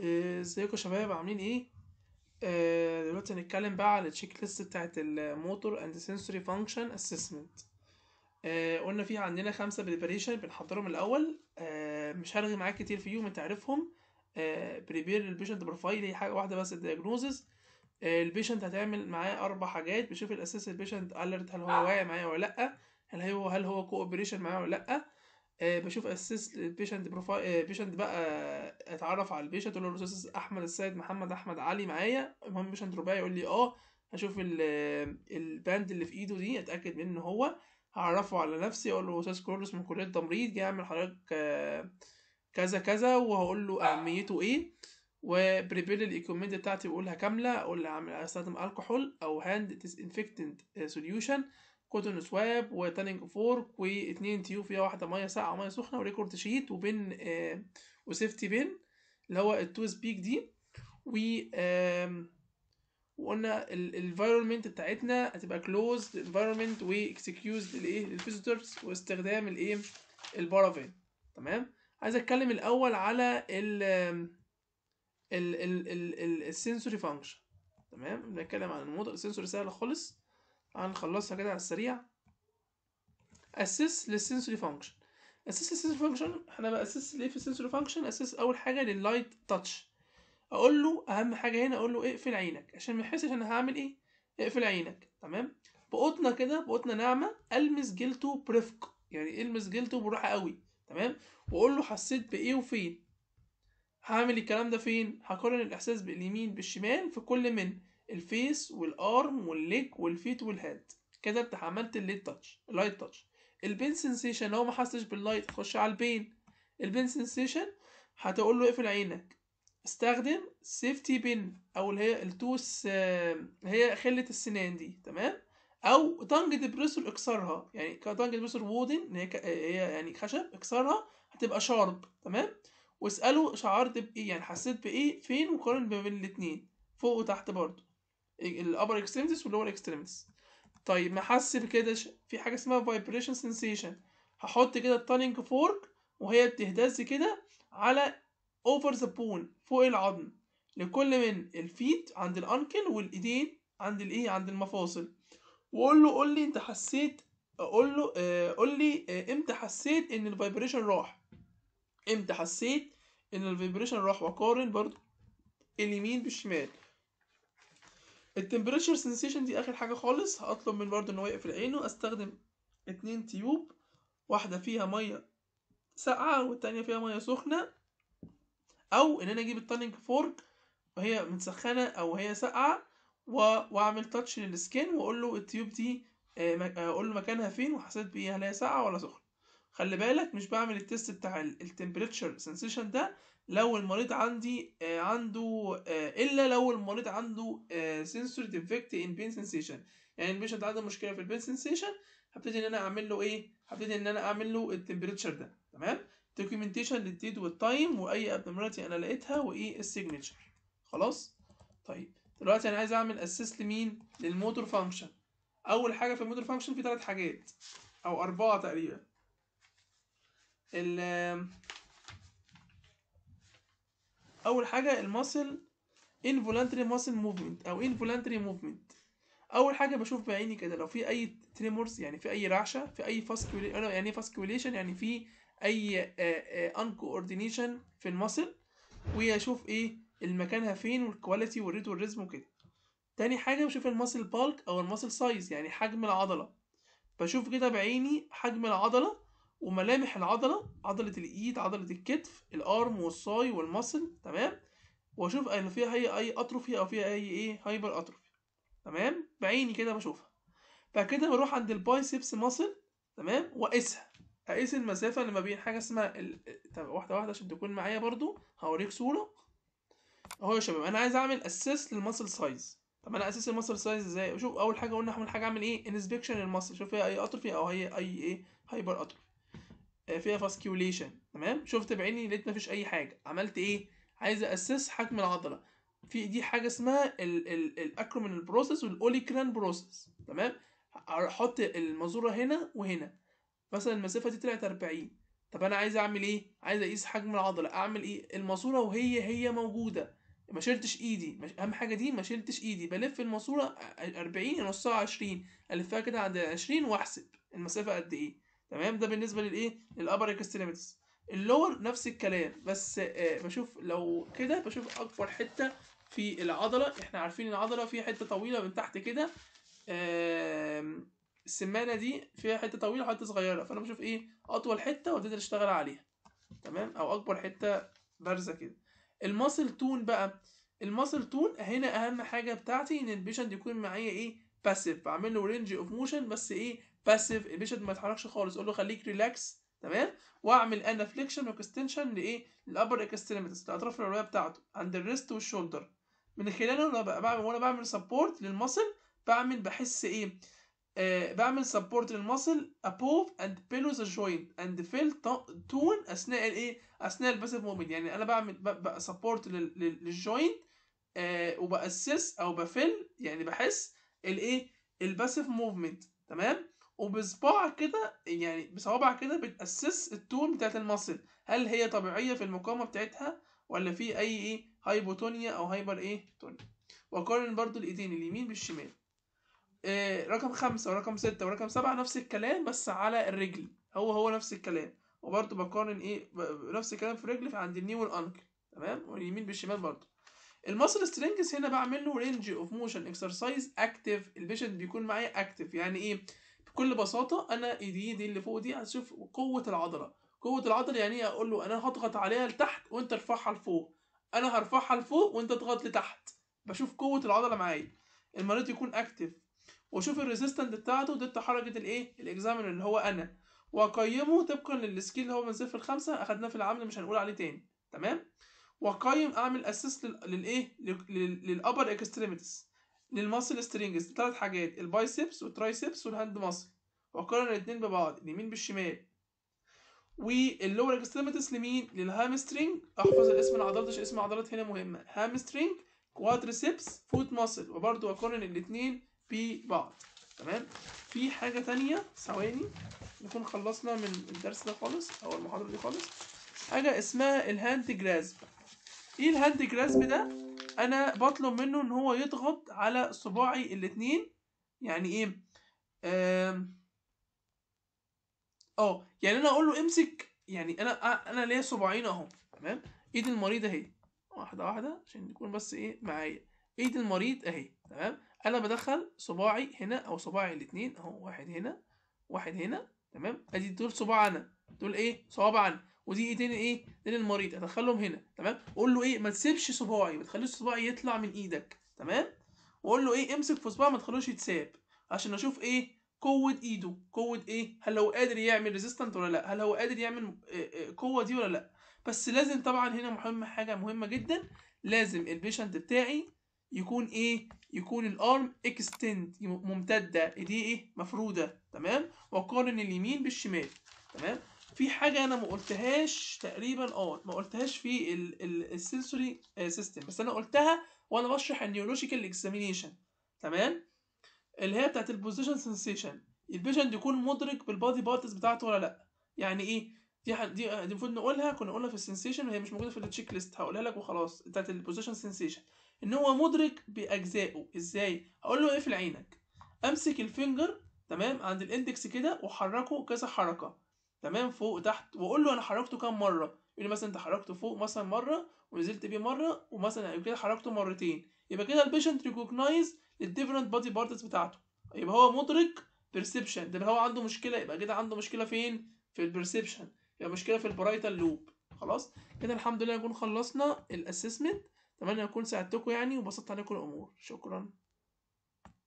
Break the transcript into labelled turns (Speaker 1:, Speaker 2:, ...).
Speaker 1: إيه، ازيكم يا شباب عاملين ايه آه دلوقتي هنتكلم بقى على التشيك ليست بتاعه الموتور اند سنسوري فانكشن اسسمنت قلنا في عندنا خمسه بريبريشن بنحضرهم الاول آه مش هرغي معاك كتير فيهم انت عارفهم آه بريبير البيشنت بروفايل هي حاجه واحده بس الدياجنوزز آه البيشنت هتعمل معاه اربع حاجات بشوف الاساس البيشنت اليرت هل هو واعي معايا ولا لا هل هو هل هو كوبريشن معايا ولا لا آه، بشوف اسيست البيشنت بروفايل بيشنت بقى آه، اتعرف على البيشنت اقول له استاذ احمد السيد محمد احمد علي معايا المهم بيشنت رباعي يقول لي اه هشوف آه، الباند اللي في ايده دي اتاكد منه هو هعرفه على نفسي اقول له استاذ كورس من كليه التمريض جاي يعمل حضرتك كذا كذا وهقول له اهميته ايه وبريبير الايكومنت بتاعتي بقولها كامله اقول له استخدم الكحول او هاند ديسانفكتنت سوليوشن كوتون سواب وتانينج فورك واثنين تيو فيها واحده ميه ساقعه مية سخنه وريكورد شيت وبين آه وسيفتي بين اللي هو التو سبيك دي و وقلنا الانفايرمنت بتاعتنا هتبقى كلوزد انفايرمنت واكسكيوزد لايه للفيزيتورز واستخدام الايه البارافين تمام عايز اتكلم الاول على ال ال ال السنسوري فانكشن تمام بنتكلم عن الموضوع السنسوري سهل خالص هنخلصها كده على السريع اسس للسنسوري فانكشن اسس للسنسوري فانكشن انا باسس ليه في السنسوري فانكشن اسس اول حاجه لللايت تاتش اقول له اهم حاجه هنا اقول له اقفل عينك عشان ما يحسش انا هعمل ايه اقفل عينك تمام بقطنا كده بقطنا ناعمه المس جلده برفق يعني المس جلده براحه قوي تمام واقول له حسيت بايه وفين هعمل الكلام ده فين هقارن الاحساس باليمين بالشمال في كل من الفيس والارم والليج والفيت والهاند كده انت عملت الليت تاتش اللايت تاتش البين سنسيشن لو ما حسش باللايت خش على البين البين سنسيشن هتقول له اقفل عينك استخدم سيفتي بين او اللي هي التوس آه، هي خله السنان دي تمام او تانج ديبريسور اكسرها يعني كتانج ديبريسور وودن هي آه، هي يعني خشب اكسرها هتبقى شارب تمام واساله شعرت بايه يعني حسيت بايه فين وقارن ما بين الاتنين فوق وتحت برضه الابر اكستريميتيز واللور اكستريميتيز طيب محسب بكده في حاجه اسمها فايبريشن سنسيشن هحط كده التانينج فورك وهي بتهتز كده على اوفر ذا بون فوق العظم لكل من الفيت عند الانكل والايدين عند الايه عند المفاصل واقول له قول لي انت حسيت اقول له آه، قول لي آه، امتى حسيت ان الفايبريشن راح امتى حسيت ان الفايبريشن راح واقارن برضو اليمين بالشمال التمبريتشر سنسيشن دي اخر حاجه خالص هطلب من برضه ان هو يقفل عينه استخدم اتنين تيوب واحده فيها ميه ساقعه والتانيه فيها ميه سخنه او ان انا اجيب التانينج فورك وهي متسخنه او هي ساقعه واعمل تاتش للسكين واقول له التيوب دي آه، آه، اقول له مكانها فين وحسيت بايه هل هي ساقعه ولا سخنه خلي بالك مش بعمل التيست بتاع التمبريتشر سنسيشن ده لو المريض عندي آه، عنده آه، الا لو المريض عنده سنسوري ديفكت ان بين سنسيشن يعني البيشنت عنده مشكله في البين سنسيشن هبتدي ان انا اعمل له ايه هبتدي ان انا اعمل له التمبريتشر ده تمام دوكيومنتيشن للديت والتايم واي ابنورماليتي انا لقيتها وايه السيجنتشر خلاص طيب دلوقتي انا عايز اعمل اسيس لمين للموتور فانكشن اول حاجه في الموتور فانكشن في ثلاث حاجات او اربعه تقريبا ال اول حاجه الماسل involuntary muscle movement او involuntary movement اول حاجه بشوف بعيني كده لو في اي تريمورز يعني في اي رعشه في اي فاسكوليشن يعني فاسكوليشن يعني في اي انكوردينيشن آه، آه، في المسل واشوف ايه المكانها فين والكواليتي والريت والريزم وكده تاني حاجه بشوف المسل بالك او المسل سايز يعني حجم العضله بشوف كده بعيني حجم العضله وملامح العضله عضله الايد عضله الكتف الارم والصاي والمصل تمام واشوف أن فيها هي اي اتروفي او فيها اي ايه هايبر اتروفي تمام بعيني كده بشوفها بعد كده بروح عند البايسبس مصل تمام واقيسها اقيس المسافه اللي ما بين حاجه اسمها ال... طب واحده واحده عشان تكون معايا برضو هوريك صوره اهو يا شباب انا عايز اعمل اسيس للمصل سايز طب انا اسيس المصل سايز ازاي اشوف اول حاجه قلنا اول حاجه اعمل ايه انسبكشن المصل شوف فيها اي اتروفي او هي اي ايه هايبر اتروفي آه، فيها فاسكيوليشن تمام شفت بعيني لقيت مفيش اي حاجه عملت ايه عايز اسس حجم العضله في دي حاجه اسمها الاكرومن بروسيس والاوليكران بروسيس تمام احط المازوره هنا وهنا مثلا المسافه دي طلعت 40 طب انا عايز اعمل ايه عايز اقيس حجم العضله اعمل ايه الماسوره وهي هي موجوده ما شلتش ايدي اهم حاجه دي ما شلتش ايدي بلف الماسوره 40 نصها 20 الفها كده عند 20 واحسب المسافه قد ايه تمام ده بالنسبه للايه للابر اكستريميتس اللور نفس الكلام بس آه، بشوف لو كده بشوف اكبر حته في العضله احنا عارفين العضله فيها حته طويله من تحت كده السمانه دي فيها حته طويله وحته صغيره فانا بشوف ايه اطول حته وابتدي اشتغل عليها تمام او اكبر حته بارزه كده الماسل تون بقى الماسل تون هنا اهم حاجه بتاعتي ان البيشنت يكون معايا ايه باسيف بعمل له رينج اوف موشن بس ايه باسيف البيشنت ما يتحركش خالص اقول له خليك ريلاكس تمام واعمل انا فليكشن واكستنشن لايه للابر اكستريميتيز الاطراف العلويه بتاعته عند الريست والشولدر من خلاله انا بعمل وانا بعمل سبورت للمسل بعمل بحس ايه آه بعمل سبورت للمسل ابوف اند بيلو ذا جوينت اند فيل تون اثناء الايه اثناء الباسيف مومنت يعني انا بعمل سبورت للجوينت آه وباسس او بفل يعني بحس الايه الباسيف موفمنت تمام وبصباع كده يعني بصوابع كده بتاسس التون بتاعت المصل هل هي طبيعيه في المقاومه بتاعتها ولا في اي ايه هايبوتونيا او هايبر ايه تونيا وقارن برضو الايدين اليمين بالشمال إيه رقم خمسة ورقم ستة ورقم سبعة نفس الكلام بس على الرجل هو هو نفس الكلام وبرضه بقارن ايه نفس الكلام في رجلي عند الني والانكل تمام واليمين بالشمال برضه المصل سترينجز هنا بعمل له رينج اوف موشن اكسرسايز اكتف البيشنت بيكون معايا اكتف يعني ايه بكل بساطه انا ايدي دي اللي فوق دي هتشوف قوه العضله قوه العضله يعني ايه اقول له انا هضغط عليها لتحت وانت ارفعها لفوق انا هرفعها لفوق وانت اضغط لتحت بشوف قوه العضله معايا المريض يكون اكتف واشوف الريزيستنت بتاعته ضد حركه الايه الاكزامينر اللي هو انا واقيمه طبقا للسكيل اللي هو من صفر لخمسه اخدناه في العمل مش هنقول عليه تاني تمام واقيم اعمل اسيست للايه للابر اكستريميتيز للماسل سترينجز ثلاث حاجات البايسبس والترايسبس والهاند ماسل واقارن الاثنين ببعض اليمين بالشمال واللور اكستريميتيز لمين للهامسترينج احفظ الاسم العضلات عشان اسم العضلات هنا مهمه هامسترينج كوادريسبس فوت ماسل وبرده اقارن الاثنين ببعض تمام في حاجه تانية ثواني نكون خلصنا من الدرس ده خالص او المحاضره دي خالص حاجه اسمها الهاند جراسب ايه الهاند جراسب ده انا بطلب منه ان هو يضغط على صباعي الاتنين يعني ايه اه يعني انا اقول له امسك يعني انا انا ليا صباعين اهو تمام ايد المريض اهي واحده واحده عشان يكون بس ايه معايا ايد المريض اهي تمام انا بدخل صباعي هنا او صباعي الاتنين اهو واحد هنا واحد هنا تمام ادي دول صباع انا دول ايه صوابع انا ودي ايدين ايه ايدين المريض ادخلهم هنا تمام قول له ايه ما تسيبش صباعي ما تخليش صباعي يطلع من ايدك تمام وقول له ايه امسك في صباعي ما تخلوش يتساب عشان اشوف ايه قوه ايده قوه ايه هل هو قادر يعمل ريزيستنت ولا لا هل هو قادر يعمل آه، آه، قوة دي ولا لا بس لازم طبعا هنا مهم حاجه مهمه جدا لازم البيشنت بتاعي يكون ايه يكون الارم اكستند ممتده ايديه ايه مفروده تمام واقارن اليمين بالشمال تمام في حاجه انا ما قلتهاش تقريبا اه ما قلتهاش في السنسوري سيستم بس انا قلتها وانا بشرح النيورولوجيكال اكزامينيشن تمام اللي هي بتاعت البوزيشن سنسيشن البيشنت يكون مدرك بالبادي بارتس بتاعته ولا لا يعني ايه دي دي المفروض نقولها كنا قلنا في السنسيشن وهي مش موجوده في التشيك ليست هقولها لك وخلاص بتاعت البوزيشن سنسيشن ان هو مدرك باجزائه ازاي هقول له اقفل عينك امسك الفينجر تمام عند الاندكس كده وحركه كذا حركه تمام فوق تحت واقول له انا حركته كام مره يقول لي مثلا انت حركته فوق مثلا مره ونزلت بيه مره ومثلا كده حركته مرتين يبقى كده البيشنت ريكوجنايز الديفرنت بادي بارتس بتاعته يبقى هو مدرك بيرسبشن ده هو عنده مشكله يبقى كده عنده مشكله فين في البيرسبشن يبقى مشكله في البرايتال لوب خلاص كده الحمد لله نكون خلصنا الاسسمنت اتمنى اكون ساعدتكم يعني وبسطت عليكم الامور شكرا